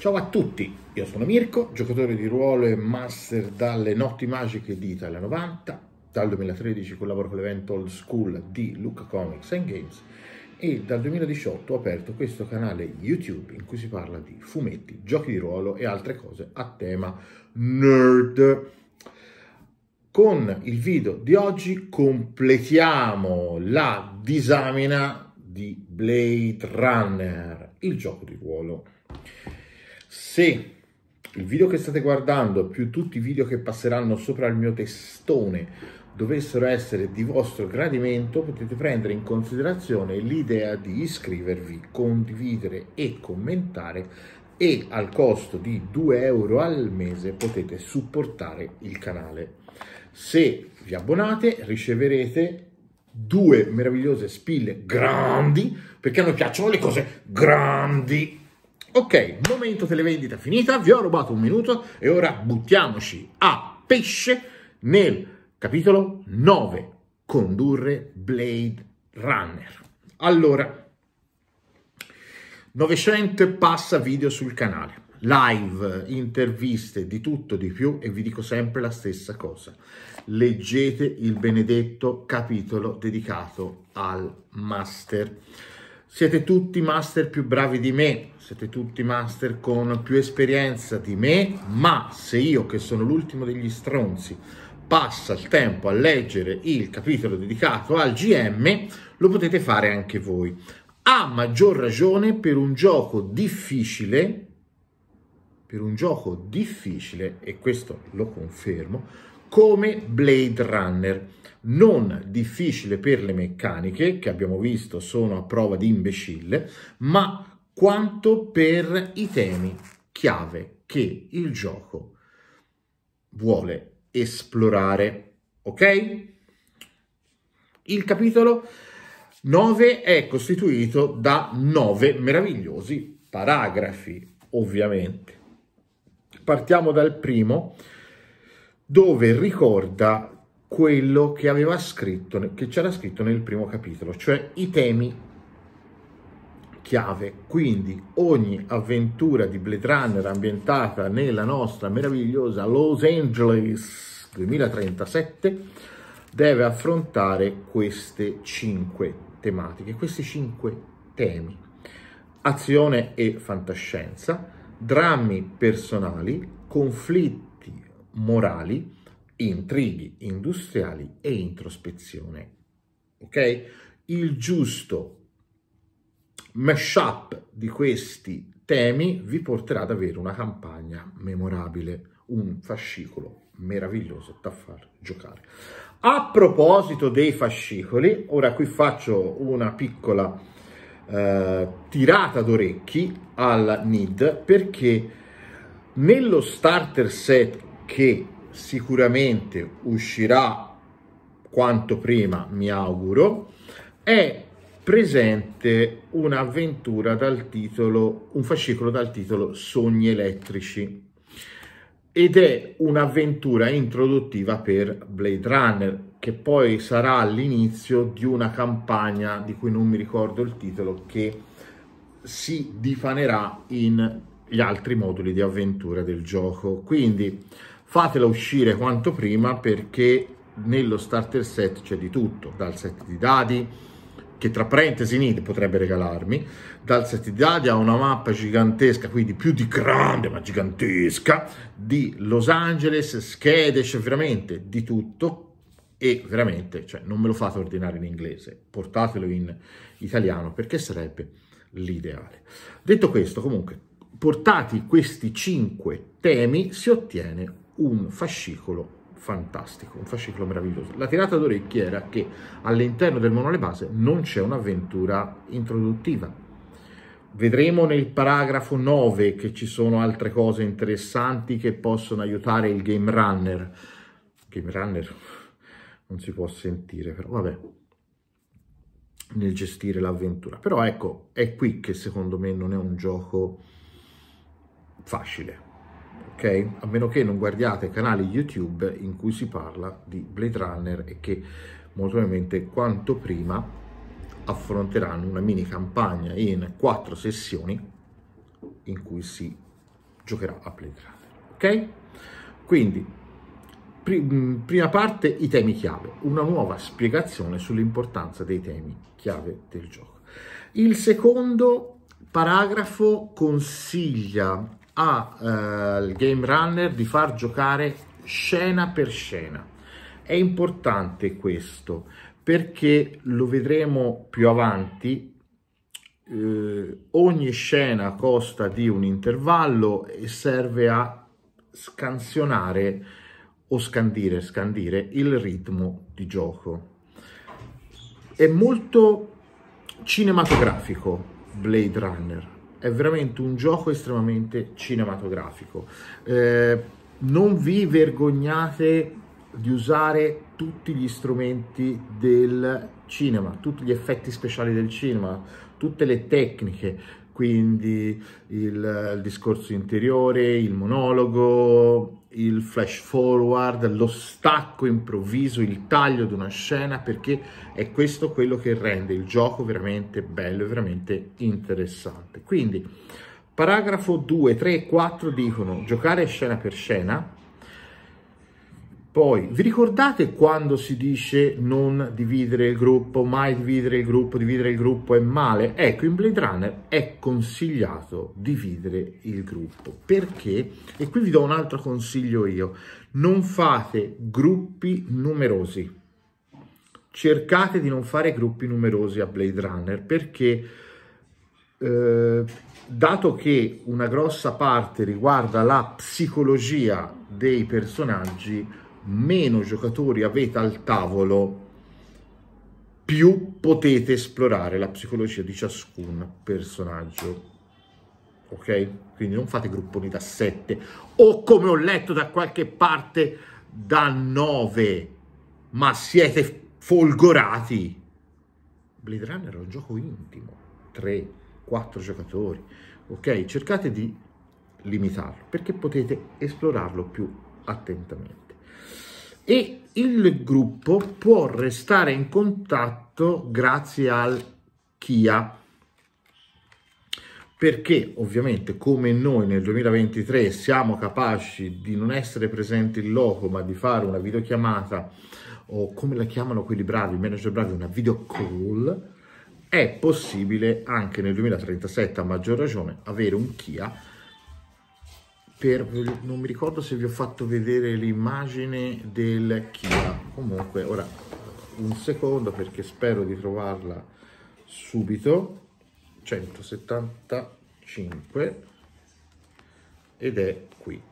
Ciao a tutti, io sono Mirko, giocatore di ruolo e master dalle notti magiche di Italia 90. Dal 2013 collaboro con l'evento Old School di Luca Comics and Games e dal 2018 ho aperto questo canale YouTube in cui si parla di fumetti, giochi di ruolo e altre cose a tema nerd. Con il video di oggi completiamo la disamina di Blade Runner, il gioco di ruolo se il video che state guardando più tutti i video che passeranno sopra il mio testone dovessero essere di vostro gradimento potete prendere in considerazione l'idea di iscrivervi, condividere e commentare e al costo di 2 euro al mese potete supportare il canale. Se vi abbonate riceverete due meravigliose spille grandi perché a noi piacciono le cose grandi Ok, momento televendita finita, vi ho rubato un minuto e ora buttiamoci a pesce nel capitolo 9, condurre Blade Runner. Allora, 900 passa video sul canale, live, interviste, di tutto, di più e vi dico sempre la stessa cosa. Leggete il benedetto capitolo dedicato al master siete tutti master più bravi di me, siete tutti master con più esperienza di me, ma se io che sono l'ultimo degli stronzi passa il tempo a leggere il capitolo dedicato al GM, lo potete fare anche voi. A maggior ragione per un gioco difficile, per un gioco difficile, e questo lo confermo, come Blade Runner. Non difficile per le meccaniche, che abbiamo visto sono a prova di imbecille, ma quanto per i temi chiave che il gioco vuole esplorare. Ok? Il capitolo 9 è costituito da 9 meravigliosi paragrafi, ovviamente. Partiamo dal primo, dove ricorda quello che aveva scritto, che c'era scritto nel primo capitolo, cioè i temi chiave. Quindi ogni avventura di Blade Runner ambientata nella nostra meravigliosa Los Angeles 2037 deve affrontare queste cinque tematiche, questi cinque temi. Azione e fantascienza, drammi personali, conflitti morali, intrighi industriali e introspezione. Ok? Il giusto mashup di questi temi vi porterà ad avere una campagna memorabile, un fascicolo meraviglioso da far giocare. A proposito dei fascicoli, ora qui faccio una piccola eh, tirata d'orecchi al NID perché nello starter set che sicuramente uscirà quanto prima, mi auguro, è presente un'avventura dal titolo, un fascicolo dal titolo Sogni elettrici ed è un'avventura introduttiva per Blade Runner che poi sarà l'inizio di una campagna di cui non mi ricordo il titolo che si difanerà in gli altri moduli di avventura del gioco. Quindi fatela uscire quanto prima perché nello starter set c'è di tutto, dal set di dadi, che tra parentesi Nid potrebbe regalarmi, dal set di dadi a una mappa gigantesca, quindi più di grande ma gigantesca, di Los Angeles, schede, c'è veramente di tutto e veramente cioè, non me lo fate ordinare in inglese, portatelo in italiano perché sarebbe l'ideale. Detto questo, comunque, portati questi 5 temi si ottiene un fascicolo fantastico, un fascicolo meraviglioso. La tirata d'orecchie era che all'interno del manuale base non c'è un'avventura introduttiva. Vedremo nel paragrafo 9 che ci sono altre cose interessanti che possono aiutare il game runner. Game runner non si può sentire, però vabbè nel gestire l'avventura. Però ecco, è qui che secondo me non è un gioco facile ok? A meno che non guardiate canali YouTube in cui si parla di Blade Runner e che molto probabilmente quanto prima affronteranno una mini campagna in quattro sessioni in cui si giocherà a Blade Runner, ok? Quindi, pr mm, prima parte i temi chiave, una nuova spiegazione sull'importanza dei temi chiave del gioco. Il secondo paragrafo consiglia al eh, game runner di far giocare scena per scena. È importante questo perché lo vedremo più avanti. Eh, ogni scena costa di un intervallo e serve a scansionare o scandire, scandire il ritmo di gioco. È molto cinematografico Blade Runner è veramente un gioco estremamente cinematografico. Eh, non vi vergognate di usare tutti gli strumenti del cinema, tutti gli effetti speciali del cinema, tutte le tecniche, quindi il, il discorso interiore, il monologo, il flash forward, lo stacco improvviso, il taglio di una scena, perché è questo quello che rende il gioco veramente bello e veramente interessante. Quindi, paragrafo 2, 3 e 4 dicono giocare scena per scena, poi, vi ricordate quando si dice non dividere il gruppo, mai dividere il gruppo, dividere il gruppo è male? Ecco, in Blade Runner è consigliato dividere il gruppo. Perché? E qui vi do un altro consiglio io. Non fate gruppi numerosi. Cercate di non fare gruppi numerosi a Blade Runner perché... Eh, dato che una grossa parte riguarda la psicologia dei personaggi, meno giocatori avete al tavolo, più potete esplorare la psicologia di ciascun personaggio. Ok? Quindi non fate grupponi da 7 o come ho letto da qualche parte da 9, ma siete folgorati. Blade Runner è un gioco intimo, 3, 4 giocatori. Ok? Cercate di limitarlo perché potete esplorarlo più attentamente e il gruppo può restare in contatto grazie al Kia perché ovviamente come noi nel 2023 siamo capaci di non essere presenti in loco ma di fare una videochiamata o come la chiamano quelli bravi, i manager bravi, una video call, è possibile anche nel 2037 a maggior ragione avere un Kia per, non mi ricordo se vi ho fatto vedere l'immagine del Kia comunque ora un secondo perché spero di trovarla subito 175 ed è qui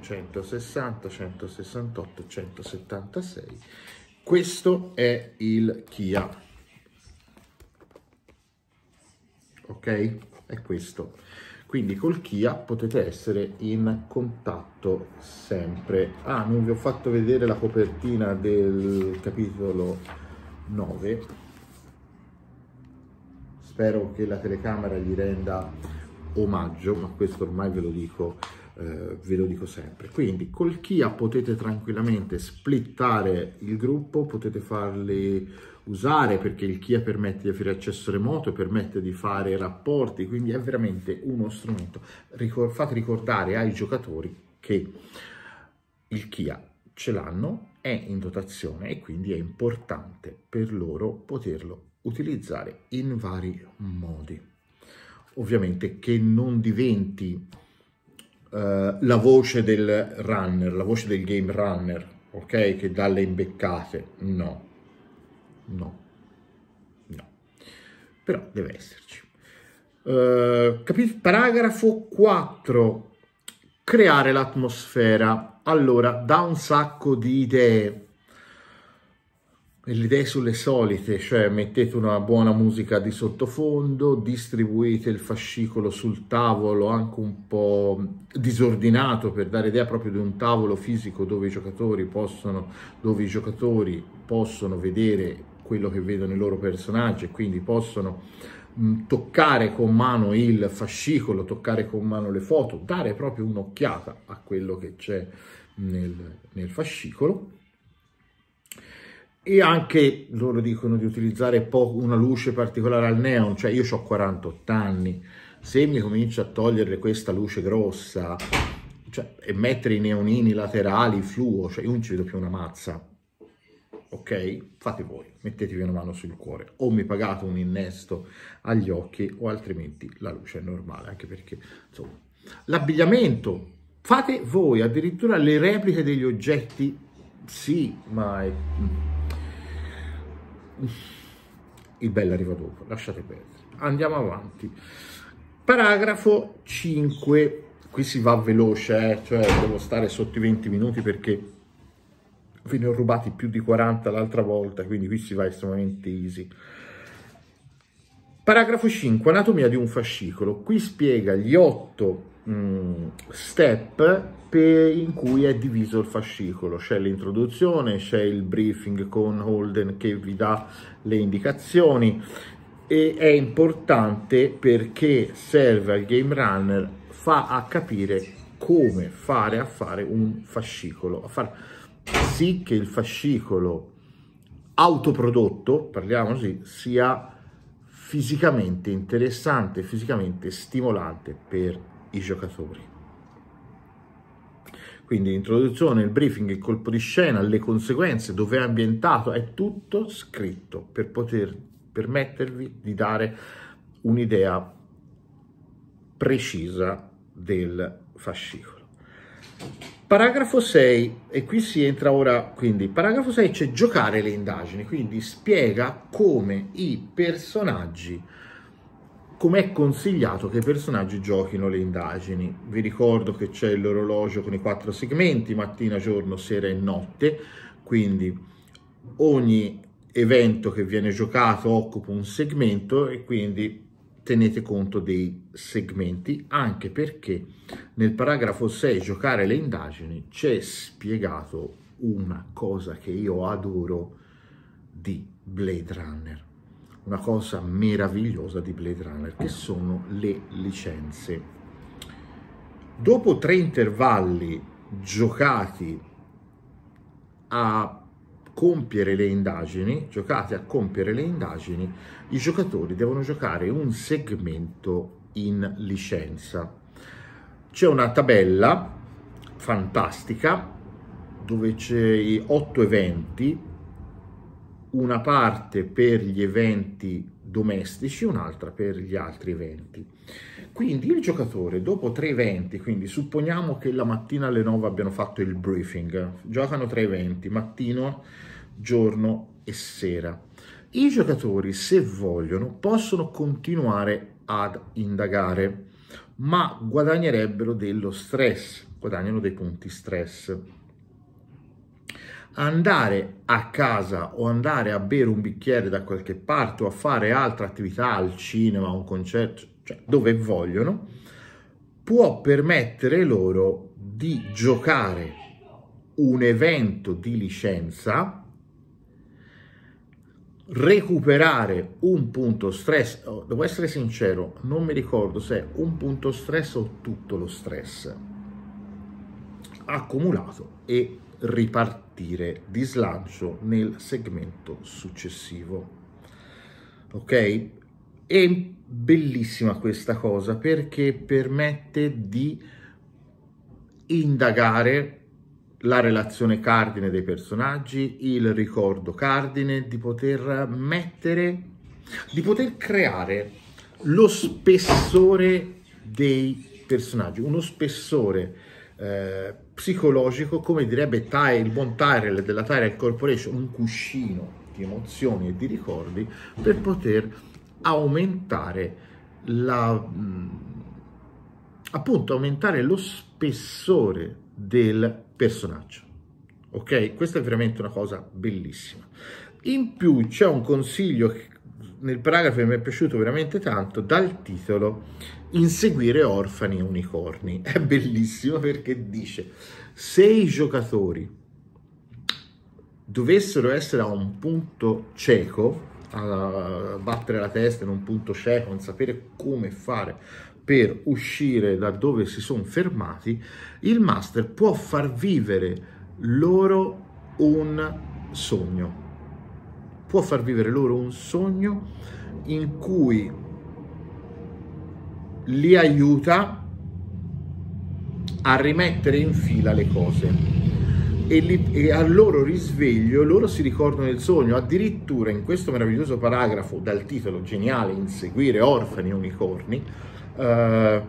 160 168 176 questo è il Kia ok è questo quindi col Kia potete essere in contatto sempre. Ah, non vi ho fatto vedere la copertina del capitolo 9. Spero che la telecamera gli renda omaggio, ma questo ormai ve lo dico eh, ve lo dico sempre. Quindi col Kia potete tranquillamente splittare il gruppo, potete farli usare perché il Kia permette di avere accesso remoto, permette di fare rapporti, quindi è veramente uno strumento. Ricor fate ricordare ai giocatori che il Kia ce l'hanno, è in dotazione e quindi è importante per loro poterlo utilizzare in vari modi. Ovviamente che non diventi eh, la voce del runner, la voce del game runner, ok? Che dà le imbeccate. No, no, no. Però deve esserci. Eh, capito? Paragrafo 4. Creare l'atmosfera. Allora, da un sacco di idee le idee sulle solite, cioè mettete una buona musica di sottofondo, distribuite il fascicolo sul tavolo anche un po' disordinato per dare idea proprio di un tavolo fisico dove i giocatori possono, i giocatori possono vedere quello che vedono i loro personaggi e quindi possono toccare con mano il fascicolo, toccare con mano le foto, dare proprio un'occhiata a quello che c'è nel, nel fascicolo e anche loro dicono di utilizzare una luce particolare al neon, cioè io ho 48 anni, se mi comincio a togliere questa luce grossa cioè, e mettere i neonini laterali, fluo, cioè io non ci vedo più una mazza, ok? Fate voi, mettetevi una mano sul cuore, o mi pagate un innesto agli occhi o altrimenti la luce è normale, anche perché insomma l'abbigliamento, fate voi addirittura le repliche degli oggetti, sì, ma... È il bello arriva dopo, lasciate perdere. Andiamo avanti. Paragrafo 5. Qui si va veloce, eh? cioè devo stare sotto i 20 minuti perché ve ne ho rubati più di 40 l'altra volta, quindi qui si va estremamente easy. Paragrafo 5. Anatomia di un fascicolo. Qui spiega gli otto Mm, step per, in cui è diviso il fascicolo. C'è l'introduzione, c'è il briefing con Holden che vi dà le indicazioni e è importante perché serve al game runner fa a capire come fare a fare un fascicolo, a far sì che il fascicolo autoprodotto, parliamo così, sia fisicamente interessante, fisicamente stimolante per i giocatori. Quindi l'introduzione, il briefing, il colpo di scena, le conseguenze, dove è ambientato, è tutto scritto per poter permettervi di dare un'idea precisa del fascicolo. Paragrafo 6, e qui si entra ora, quindi, paragrafo 6 c'è giocare le indagini, quindi spiega come i personaggi com'è consigliato che i personaggi giochino le indagini. Vi ricordo che c'è l'orologio con i quattro segmenti, mattina, giorno, sera e notte, quindi ogni evento che viene giocato occupa un segmento e quindi tenete conto dei segmenti, anche perché nel paragrafo 6 giocare le indagini c'è spiegato una cosa che io adoro di Blade Runner una cosa meravigliosa di Blade Runner, che eh. sono le licenze. Dopo tre intervalli giocati a compiere le indagini, giocati a compiere le indagini, i giocatori devono giocare un segmento in licenza. C'è una tabella fantastica dove c'è i otto eventi una parte per gli eventi domestici, un'altra per gli altri eventi. Quindi il giocatore dopo tre eventi, quindi supponiamo che la mattina alle 9 abbiano fatto il briefing, giocano tre eventi, mattino, giorno e sera. I giocatori, se vogliono, possono continuare ad indagare, ma guadagnerebbero dello stress, guadagnano dei punti stress andare a casa o andare a bere un bicchiere da qualche parte o a fare altra attività al cinema, un concerto, cioè dove vogliono, può permettere loro di giocare un evento di licenza recuperare un punto stress oh, devo essere sincero non mi ricordo se è un punto stress o tutto lo stress accumulato e ripartire partire di slancio nel segmento successivo. Ok? È bellissima questa cosa perché permette di indagare la relazione cardine dei personaggi, il ricordo cardine, di poter mettere, di poter creare lo spessore dei personaggi, uno spessore eh, psicologico, come direbbe Ty, il buon Tyrell della Tyrell Corporation, un cuscino di emozioni e di ricordi per poter aumentare la mm, appunto aumentare lo spessore del personaggio. Ok? Questa è veramente una cosa bellissima. In più c'è un consiglio nel paragrafo che mi è piaciuto veramente tanto, dal titolo Inseguire orfani e unicorni. È bellissimo perché dice se i giocatori dovessero essere a un punto cieco, a battere la testa in un punto cieco, non sapere come fare per uscire da dove si sono fermati, il master può far vivere loro un sogno può far vivere loro un sogno in cui li aiuta a rimettere in fila le cose. E, li, e, al loro risveglio loro si ricordano del sogno. Addirittura in questo meraviglioso paragrafo dal titolo geniale Inseguire orfani e unicorni, eh,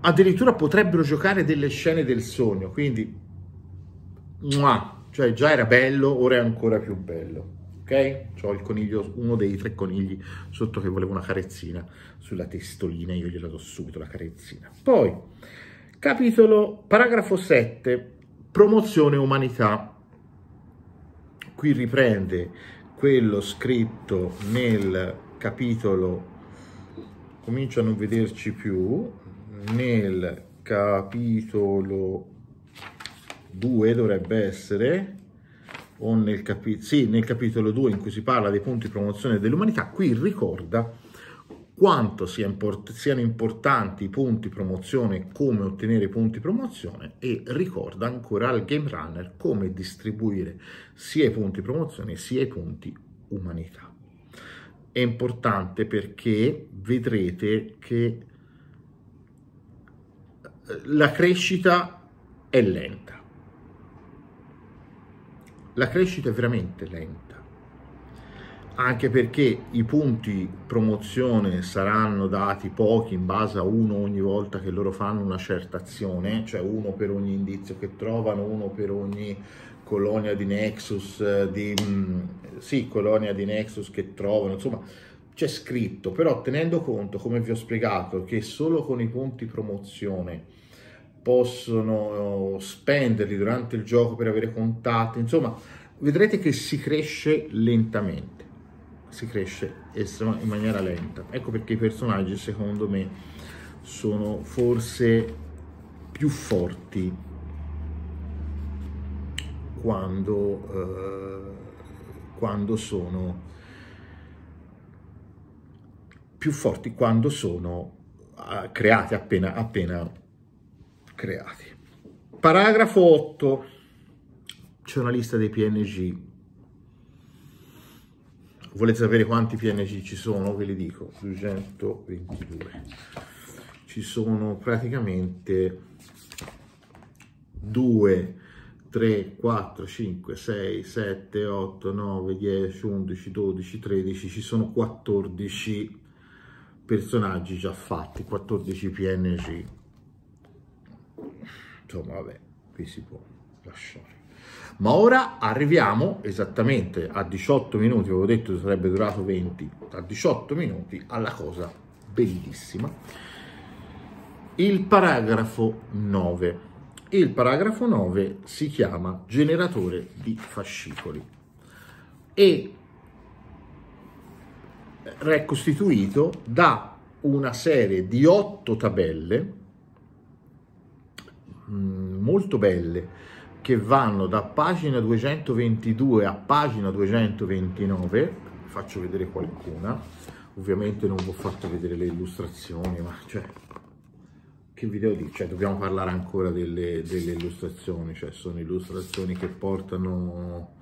addirittura potrebbero giocare delle scene del sogno. Quindi, muah, cioè già era bello, ora è ancora più bello. Ok? Ho il coniglio, uno dei tre conigli sotto che voleva una carezzina sulla testolina, io gliela do subito la carezzina. Poi, capitolo, paragrafo 7, promozione umanità. Qui riprende quello scritto nel capitolo comincio a non vederci più nel capitolo 2 dovrebbe essere, o nel, capi- sì, nel capitolo 2 in cui si parla dei punti di promozione dell'umanità, qui ricorda quanto sia import- siano importanti i punti promozione, come ottenere i punti promozione e ricorda ancora al game runner come distribuire sia i punti promozione sia i punti umanità. È importante perché vedrete che eh, la crescita è lenta la crescita è veramente lenta, anche perché i punti promozione saranno dati pochi in base a uno ogni volta che loro fanno una certa azione, cioè uno per ogni indizio che trovano, uno per ogni colonia di Nexus, eh, di, mm, sì, colonia di Nexus che trovano, insomma c'è scritto, però tenendo conto, come vi ho spiegato, che solo con i punti promozione possono eh, spenderli durante il gioco per avere contatti, insomma vedrete che si cresce lentamente, si cresce in maniera lenta. Ecco perché i personaggi secondo me sono forse più forti quando, eh, quando sono più forti quando sono eh, creati appena appena creati. Paragrafo 8. C'è una lista dei PNG. Volete sapere quanti PNG ci sono? Ve li dico. 222. Ci sono praticamente 2 3, 4, 5, 6, 7, 8, 9, 10, 11, 12, 13, ci sono 14 personaggi già fatti, 14 PNG insomma, vabbè, qui si può lasciare. Ma ora arriviamo esattamente a 18 minuti, avevo detto che sarebbe durato 20, a 18 minuti alla cosa bellissima. Il paragrafo 9. Il paragrafo 9 si chiama generatore di fascicoli e è costituito da una serie di otto tabelle Mm, molto belle che vanno da pagina 222 a pagina 229 faccio vedere qualcuna ovviamente non vi ho fatto vedere le illustrazioni ma cioè che video dice cioè, dobbiamo parlare ancora delle, delle illustrazioni cioè sono illustrazioni che portano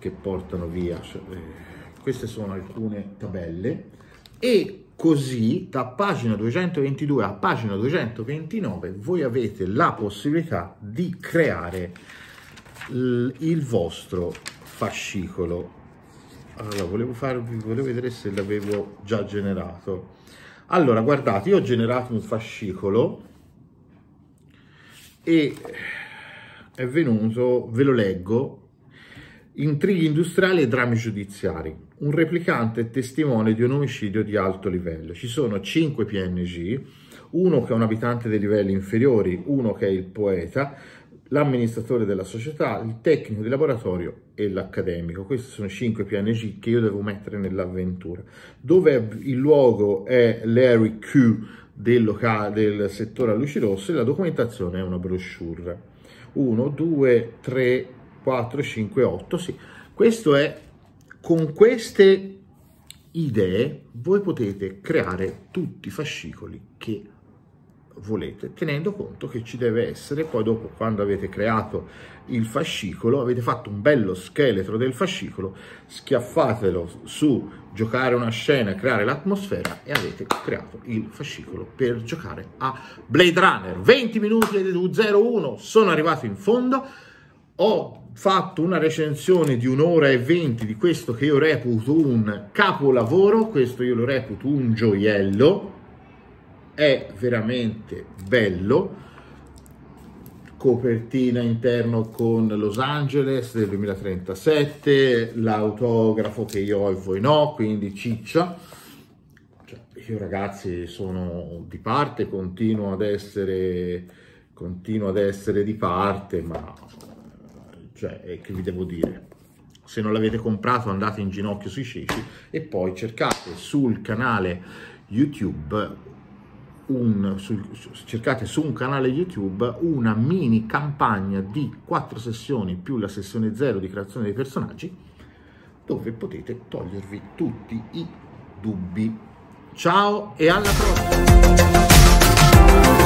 che portano via cioè, eh, queste sono alcune tabelle e Così da pagina 222 a pagina 229 voi avete la possibilità di creare il vostro fascicolo. Allora, volevo farvi, volevo vedere se l'avevo già generato. Allora, guardate, io ho generato un fascicolo e è venuto, ve lo leggo, Intrighi industriali e drammi giudiziari. Un replicante è testimone di un omicidio di alto livello. Ci sono 5 PNG, uno che è un abitante dei livelli inferiori, uno che è il poeta, l'amministratore della società, il tecnico di laboratorio e l'accademico. Questi sono 5 PNG che io devo mettere nell'avventura. Dove il luogo è l'Harry Q del, locale, del settore a luci rosse, la documentazione è una brochure. 1, 2, 3, 4, 5, 8, sì. Questo è, con queste idee voi potete creare tutti i fascicoli che volete, tenendo conto che ci deve essere poi dopo quando avete creato il fascicolo, avete fatto un bello scheletro del fascicolo, schiaffatelo su giocare una scena, creare l'atmosfera e avete creato il fascicolo per giocare a Blade Runner. 20 minuti ed 01 sono arrivato in fondo. Ho fatto una recensione di un'ora e venti di questo che io reputo un capolavoro, questo io lo reputo un gioiello, è veramente bello, copertina interno con Los Angeles del 2037, l'autografo che io ho e voi no, quindi ciccia. Cioè, io ragazzi sono di parte, continuo ad essere, continuo ad essere di parte, ma cioè eh, che vi devo dire se non l'avete comprato andate in ginocchio sui ceci e poi cercate sul canale youtube un, su, cercate su un canale YouTube una mini campagna di quattro sessioni più la sessione zero di creazione dei personaggi dove potete togliervi tutti i dubbi. Ciao e alla prossima!